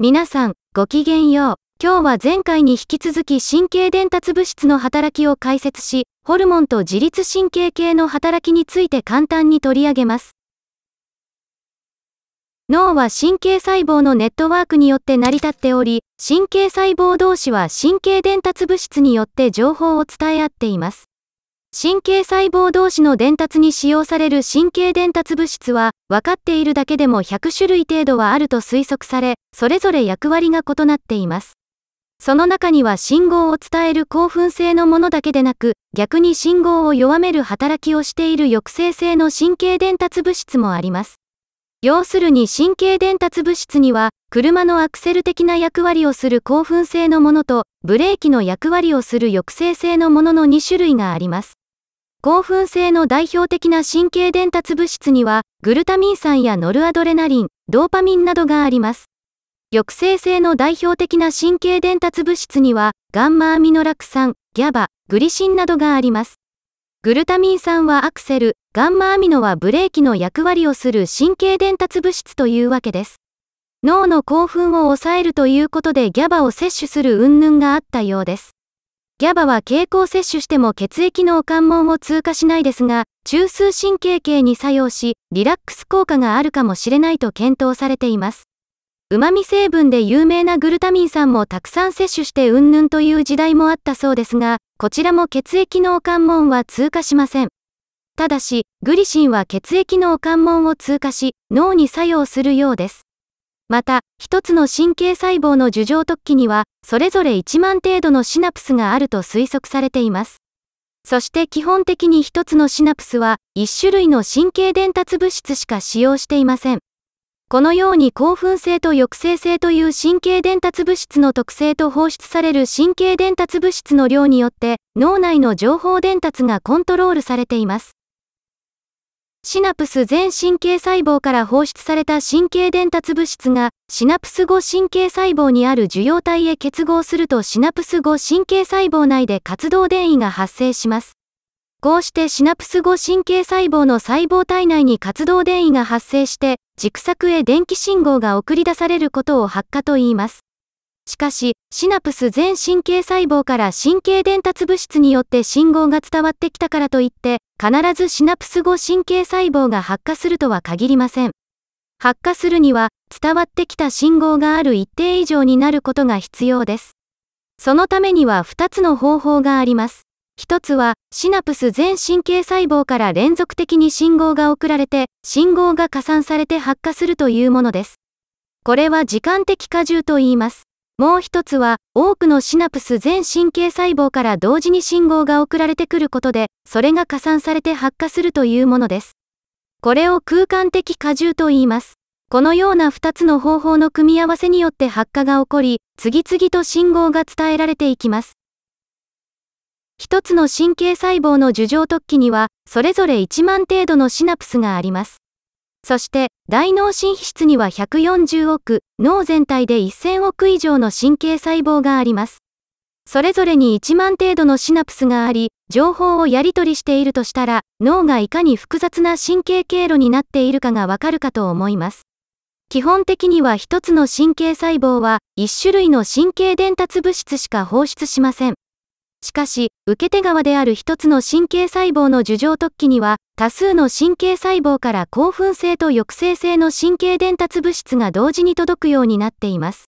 皆さん、ごきげんよう。今日は前回に引き続き神経伝達物質の働きを解説し、ホルモンと自律神経系の働きについて簡単に取り上げます。脳は神経細胞のネットワークによって成り立っており、神経細胞同士は神経伝達物質によって情報を伝え合っています。神経細胞同士の伝達に使用される神経伝達物質は、分かっているだけでも100種類程度はあると推測され、それぞれ役割が異なっています。その中には信号を伝える興奮性のものだけでなく、逆に信号を弱める働きをしている抑制性の神経伝達物質もあります。要するに神経伝達物質には、車のアクセル的な役割をする興奮性のものと、ブレーキの役割をする抑制性のものの2種類があります。興奮性の代表的な神経伝達物質には、グルタミン酸やノルアドレナリン、ドーパミンなどがあります。抑制性の代表的な神経伝達物質には、ガンマアミノラク酸、ギャバ、グリシンなどがあります。グルタミン酸はアクセル、ガンマアミノはブレーキの役割をする神経伝達物質というわけです。脳の興奮を抑えるということでギャバを摂取する云々があったようです。ギャバは経口摂取しても血液の関門を通過しないですが、中枢神経系に作用し、リラックス効果があるかもしれないと検討されています。旨味成分で有名なグルタミン酸もたくさん摂取してうんぬんという時代もあったそうですが、こちらも血液の関門は通過しません。ただし、グリシンは血液の関門を通過し、脳に作用するようです。また、一つの神経細胞の樹状突起には、それぞれ1万程度のシナプスがあると推測されています。そして基本的に一つのシナプスは、一種類の神経伝達物質しか使用していません。このように興奮性と抑制性という神経伝達物質の特性と放出される神経伝達物質の量によって、脳内の情報伝達がコントロールされています。シナプス全神経細胞から放出された神経伝達物質がシナプス後神経細胞にある受容体へ結合するとシナプス後神経細胞内で活動電位が発生します。こうしてシナプス後神経細胞の細胞体内に活動電位が発生して軸索へ電気信号が送り出されることを発火と言います。しかし、シナプス全神経細胞から神経伝達物質によって信号が伝わってきたからといって、必ずシナプス後神経細胞が発火するとは限りません。発火するには、伝わってきた信号がある一定以上になることが必要です。そのためには2つの方法があります。1つは、シナプス全神経細胞から連続的に信号が送られて、信号が加算されて発火するというものです。これは時間的荷重と言います。もう一つは、多くのシナプス全神経細胞から同時に信号が送られてくることで、それが加算されて発火するというものです。これを空間的荷重と言います。このような2つの方法の組み合わせによって発火が起こり、次々と信号が伝えられていきます。一つの神経細胞の樹状突起には、それぞれ1万程度のシナプスがあります。そして、大脳神秘質には140億、脳全体で1000億以上の神経細胞があります。それぞれに1万程度のシナプスがあり、情報をやり取りしているとしたら、脳がいかに複雑な神経経路になっているかがわかるかと思います。基本的には一つの神経細胞は、一種類の神経伝達物質しか放出しません。しかし、受け手側である一つの神経細胞の樹状突起には、多数の神経細胞から興奮性と抑制性の神経伝達物質が同時に届くようになっています。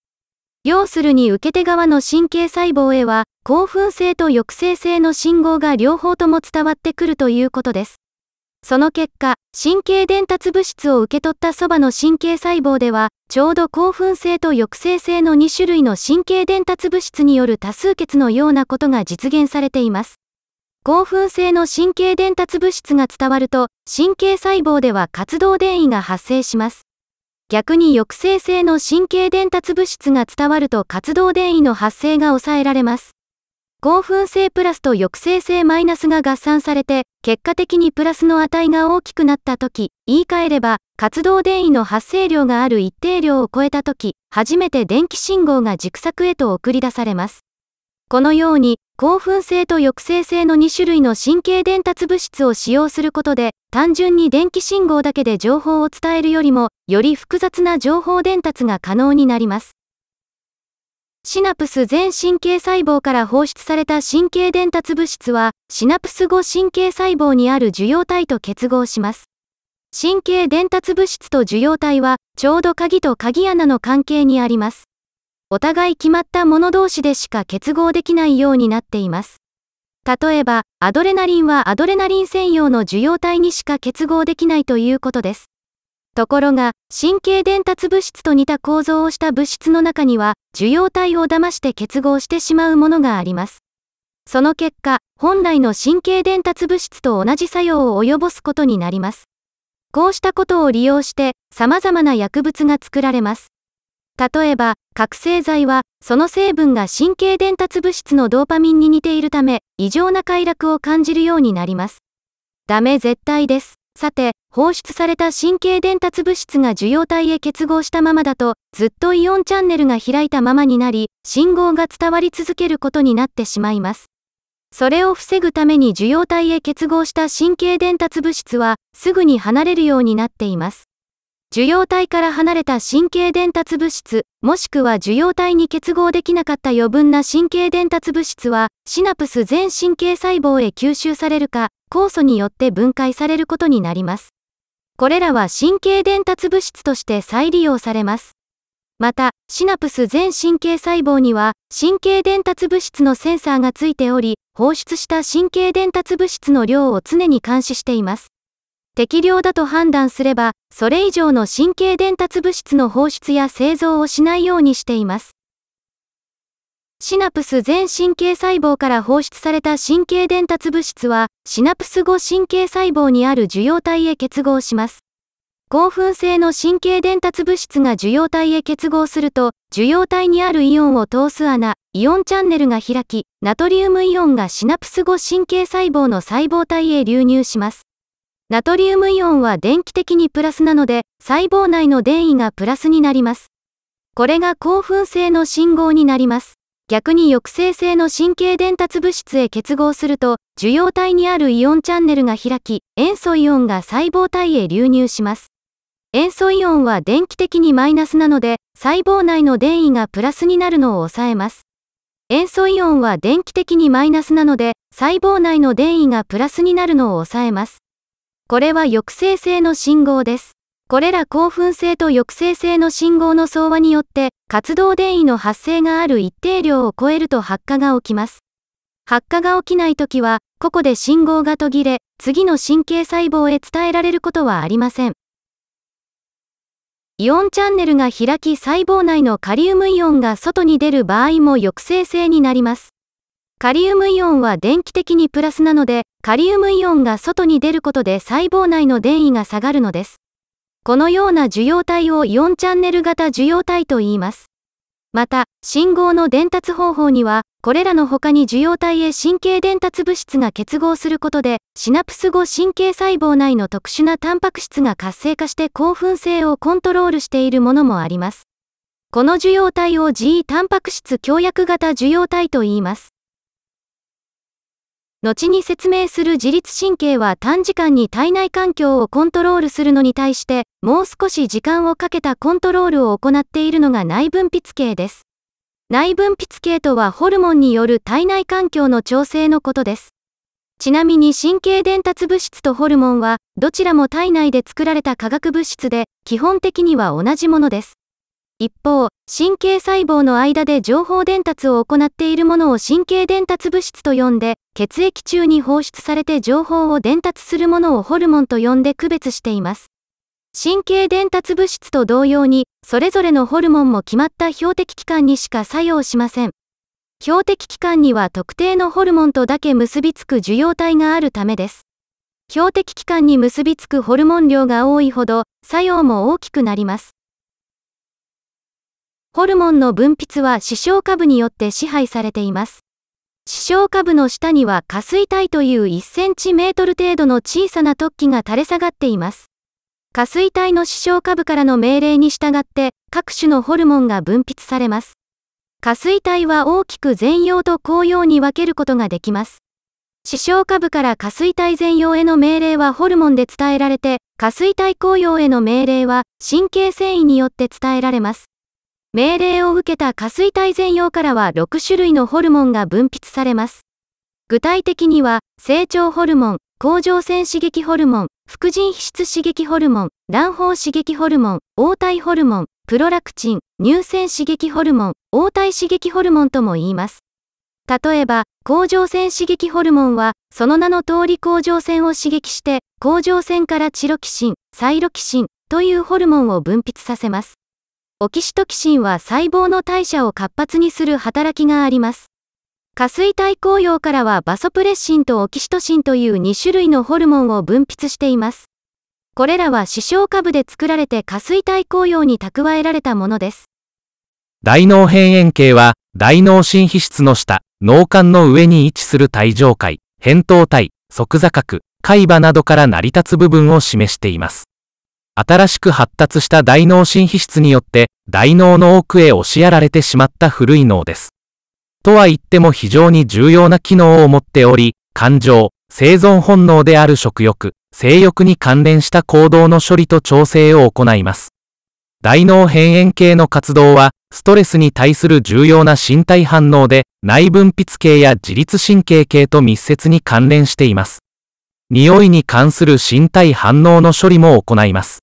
要するに受け手側の神経細胞へは、興奮性と抑制性の信号が両方とも伝わってくるということです。その結果、神経伝達物質を受け取ったそばの神経細胞では、ちょうど興奮性と抑制性の2種類の神経伝達物質による多数決のようなことが実現されています。興奮性の神経伝達物質が伝わると、神経細胞では活動電位が発生します。逆に抑制性の神経伝達物質が伝わると活動電位の発生が抑えられます。興奮性プラスと抑制性マイナスが合算されて、結果的にプラスの値が大きくなったとき、言い換えれば、活動電位の発生量がある一定量を超えたとき、初めて電気信号が軸索へと送り出されます。このように、興奮性と抑制性の2種類の神経伝達物質を使用することで、単純に電気信号だけで情報を伝えるよりも、より複雑な情報伝達が可能になります。シナプス全神経細胞から放出された神経伝達物質は、シナプス後神経細胞にある受容体と結合します。神経伝達物質と受容体は、ちょうど鍵と鍵穴の関係にあります。お互い決まったもの同士でしか結合できないようになっています。例えば、アドレナリンはアドレナリン専用の受容体にしか結合できないということです。ところが、神経伝達物質と似た構造をした物質の中には、受容体を騙して結合してしまうものがあります。その結果、本来の神経伝達物質と同じ作用を及ぼすことになります。こうしたことを利用して、様々な薬物が作られます。例えば、覚醒剤は、その成分が神経伝達物質のドーパミンに似ているため、異常な快楽を感じるようになります。ダメ絶対です。さて、放出された神経伝達物質が受容体へ結合したままだと、ずっとイオンチャンネルが開いたままになり、信号が伝わり続けることになってしまいます。それを防ぐために受容体へ結合した神経伝達物質は、すぐに離れるようになっています。受容体から離れた神経伝達物質、もしくは受容体に結合できなかった余分な神経伝達物質は、シナプス全神経細胞へ吸収されるか、酵素によって分解されることになります。これらは神経伝達物質として再利用されます。また、シナプス全神経細胞には神経伝達物質のセンサーがついており、放出した神経伝達物質の量を常に監視しています。適量だと判断すれば、それ以上の神経伝達物質の放出や製造をしないようにしています。シナプス全神経細胞から放出された神経伝達物質は、シナプス後神経細胞にある受容体へ結合します。興奮性の神経伝達物質が受容体へ結合すると、受容体にあるイオンを通す穴、イオンチャンネルが開き、ナトリウムイオンがシナプス後神経細胞の細胞体へ流入します。ナトリウムイオンは電気的にプラスなので、細胞内の電位がプラスになります。これが興奮性の信号になります。逆に抑制性の神経伝達物質へ結合すると、受容体にあるイオンチャンネルが開き、塩素イオンが細胞体へ流入します。塩素イオンは電気的にマイナスなので、細胞内の電位がプラスになるのを抑えます。塩素イオンは電気的にマイナスなので、細胞内の電位がプラスになるのを抑えます。これは抑制性の信号です。これら興奮性と抑制性の信号の相和によって、活動電位の発生がある一定量を超えると発火が起きます。発火が起きないときは、ここで信号が途切れ、次の神経細胞へ伝えられることはありません。イオンチャンネルが開き細胞内のカリウムイオンが外に出る場合も抑制性になります。カリウムイオンは電気的にプラスなので、カリウムイオンが外に出ることで細胞内の電位が下がるのです。このような受容体をイオンチャンネル型受容体と言います。また、信号の伝達方法には、これらの他に受容体へ神経伝達物質が結合することで、シナプス後神経細胞内の特殊なタンパク質が活性化して興奮性をコントロールしているものもあります。この受容体を G タンパク質強薬型受容体と言います。後に説明する自律神経は短時間に体内環境をコントロールするのに対して、もう少し時間をかけたコントロールを行っているのが内分泌系です。内分泌系とはホルモンによる体内環境の調整のことです。ちなみに神経伝達物質とホルモンは、どちらも体内で作られた化学物質で、基本的には同じものです。一方、神経細胞の間で情報伝達を行っているものを神経伝達物質と呼んで、血液中に放出されて情報を伝達するものをホルモンと呼んで区別しています。神経伝達物質と同様に、それぞれのホルモンも決まった標的器官にしか作用しません。標的器官には特定のホルモンとだけ結びつく受容体があるためです。標的器官に結びつくホルモン量が多いほど、作用も大きくなります。ホルモンの分泌は視床下部によって支配されています。視床下部の下には下垂体という1センチメートル程度の小さな突起が垂れ下がっています。下垂体の視床下部からの命令に従って各種のホルモンが分泌されます。下垂体は大きく前葉と後葉に分けることができます。視床下部から下垂体前容への命令はホルモンで伝えられて、下垂体後用への命令は神経繊維によって伝えられます。命令を受けた下垂体全容からは6種類のホルモンが分泌されます。具体的には、成長ホルモン、甲状腺刺激ホルモン、副腎皮質刺激ホルモン、卵胞刺激ホルモン、黄体ホルモン、プロラクチン、乳腺刺激ホルモン、黄体刺激ホルモンとも言います。例えば、甲状腺刺激ホルモンは、その名の通り甲状腺を刺激して、甲状腺からチロキシン、サイロキシンというホルモンを分泌させます。オキシトキシンは細胞の代謝を活発にする働きがあります。下垂体紅用からはバソプレッシンとオキシトシンという2種類のホルモンを分泌しています。これらは視床下部で作られて下垂体紅用に蓄えられたものです。大脳辺縁系は大脳神皮質の下、脳幹の上に位置する体状界、扁桃体、側座角、海馬などから成り立つ部分を示しています。新しく発達した大脳新皮質によって大脳の奥へ押しやられてしまった古い脳です。とは言っても非常に重要な機能を持っており、感情、生存本能である食欲、性欲に関連した行動の処理と調整を行います。大脳辺縁系の活動は、ストレスに対する重要な身体反応で、内分泌系や自律神経系と密接に関連しています。匂いに関する身体反応の処理も行います。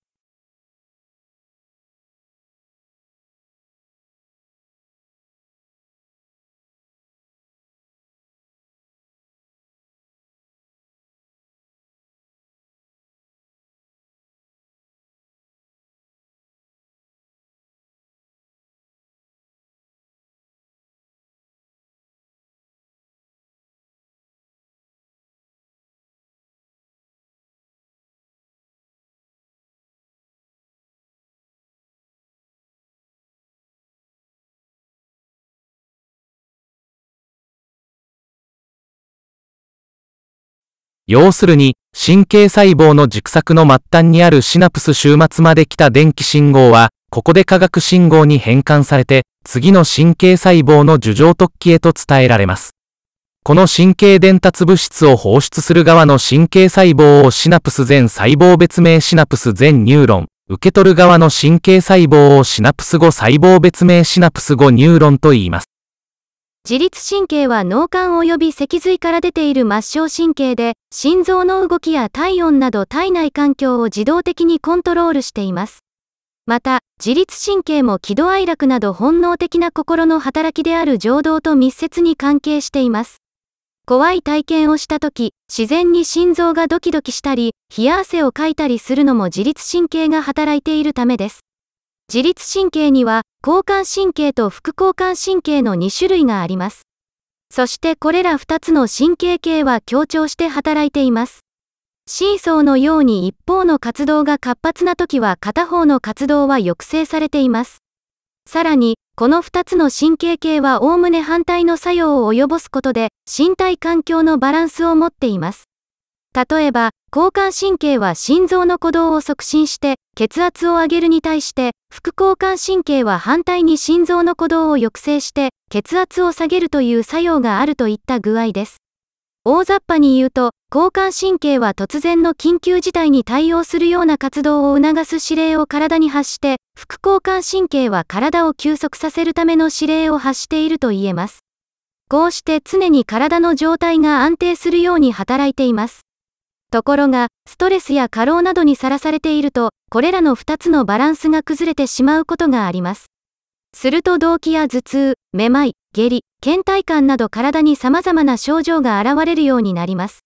要するに、神経細胞の軸索の末端にあるシナプス終末まで来た電気信号は、ここで化学信号に変換されて、次の神経細胞の樹状突起へと伝えられます。この神経伝達物質を放出する側の神経細胞をシナプス全細胞別名シナプス全ニューロン、受け取る側の神経細胞をシナプス後細胞別名シナプス後ニューロンと言います。自律神経は脳幹及び脊髄から出ている末梢神経で、心臓の動きや体温など体内環境を自動的にコントロールしています。また、自律神経も喜怒哀楽など本能的な心の働きである情動と密接に関係しています。怖い体験をした時、自然に心臓がドキドキしたり、冷や汗をかいたりするのも自律神経が働いているためです。自律神経には交感神経と副交感神経の2種類があります。そしてこれら2つの神経系は協調して働いています。シーソーのように一方の活動が活発な時は片方の活動は抑制されています。さらに、この2つの神経系はおおむね反対の作用を及ぼすことで身体環境のバランスを持っています。例えば、交感神経は心臓の鼓動を促進して血圧を上げるに対して、副交感神経は反対に心臓の鼓動を抑制して血圧を下げるという作用があるといった具合です。大雑把に言うと、交感神経は突然の緊急事態に対応するような活動を促す指令を体に発して、副交感神経は体を休息させるための指令を発していると言えます。こうして常に体の状態が安定するように働いています。ところが、ストレスや過労などにさらされていると、これらの2つのバランスが崩れてしまうことがあります。すると動悸や頭痛、めまい、下痢、倦怠感など体に様々な症状が現れるようになります。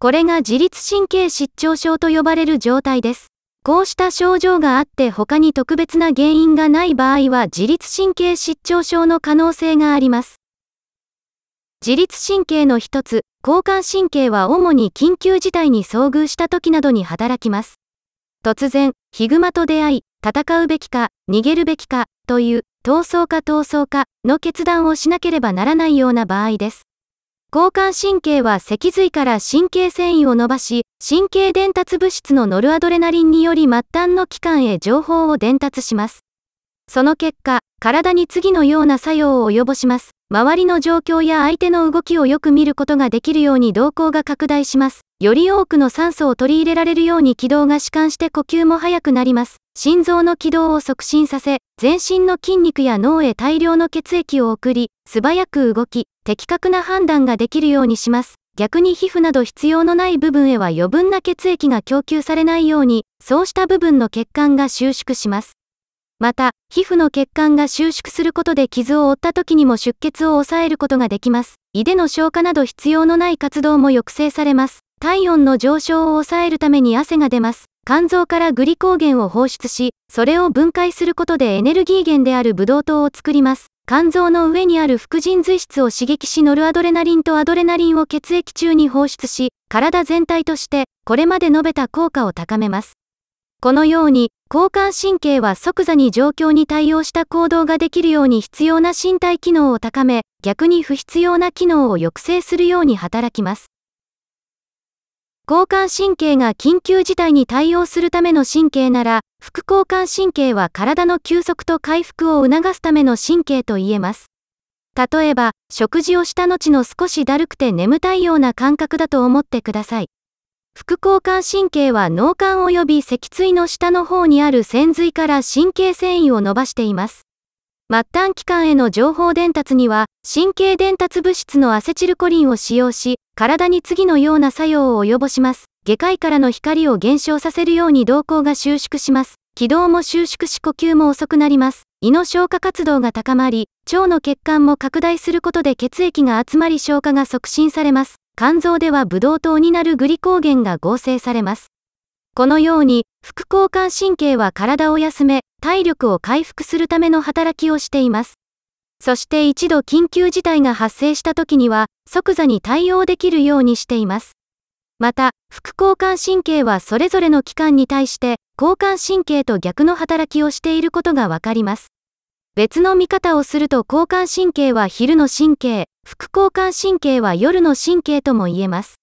これが自律神経失調症と呼ばれる状態です。こうした症状があって他に特別な原因がない場合は自律神経失調症の可能性があります。自律神経の一つ、交感神経は主に緊急事態に遭遇した時などに働きます。突然、ヒグマと出会い、戦うべきか、逃げるべきか、という、闘争か闘争かの決断をしなければならないような場合です。交感神経は脊髄から神経繊維を伸ばし、神経伝達物質のノルアドレナリンにより末端の器官へ情報を伝達します。その結果、体に次のような作用を及ぼします。周りの状況や相手の動きをよく見ることができるように動向が拡大します。より多くの酸素を取り入れられるように軌道が弛緩して呼吸も速くなります。心臓の軌道を促進させ、全身の筋肉や脳へ大量の血液を送り、素早く動き、的確な判断ができるようにします。逆に皮膚など必要のない部分へは余分な血液が供給されないように、そうした部分の血管が収縮します。また、皮膚の血管が収縮することで傷を負った時にも出血を抑えることができます。胃での消化など必要のない活動も抑制されます。体温の上昇を抑えるために汗が出ます。肝臓からグリコーゲンを放出し、それを分解することでエネルギー源であるブドウ糖を作ります。肝臓の上にある副腎髄質を刺激しノルアドレナリンとアドレナリンを血液中に放出し、体全体としてこれまで述べた効果を高めます。このように、交感神経は即座に状況に対応した行動ができるように必要な身体機能を高め、逆に不必要な機能を抑制するように働きます。交感神経が緊急事態に対応するための神経なら、副交感神経は体の休息と回復を促すための神経と言えます。例えば、食事をした後の少しだるくて眠たいような感覚だと思ってください。副交感神経は脳幹及び脊椎の下の方にある線髄から神経繊維を伸ばしています。末端器官への情報伝達には、神経伝達物質のアセチルコリンを使用し、体に次のような作用を及ぼします。下界からの光を減少させるように動向が収縮します。気道も収縮し呼吸も遅くなります。胃の消化活動が高まり、腸の血管も拡大することで血液が集まり消化が促進されます。肝臓ではブドウ糖になるグリコーゲンが合成されます。このように、副交感神経は体を休め、体力を回復するための働きをしています。そして一度緊急事態が発生した時には、即座に対応できるようにしています。また、副交感神経はそれぞれの器官に対して、交感神経と逆の働きをしていることがわかります。別の見方をすると交感神経は昼の神経、副交感神経は夜の神経とも言えます。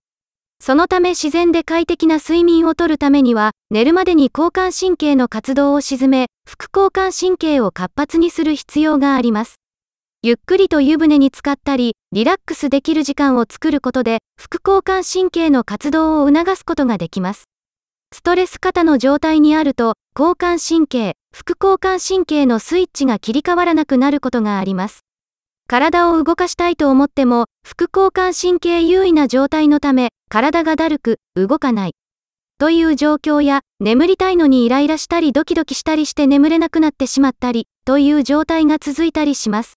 そのため自然で快適な睡眠をとるためには、寝るまでに交感神経の活動を沈め、副交感神経を活発にする必要があります。ゆっくりと湯船に浸かったり、リラックスできる時間を作ることで、副交感神経の活動を促すことができます。ストレス型の状態にあると、交感神経、副交感神経のスイッチが切り替わらなくなることがあります。体を動かしたいと思っても、副交感神経優位な状態のため、体がだるく、動かない。という状況や、眠りたいのにイライラしたりドキドキしたりして眠れなくなってしまったり、という状態が続いたりします。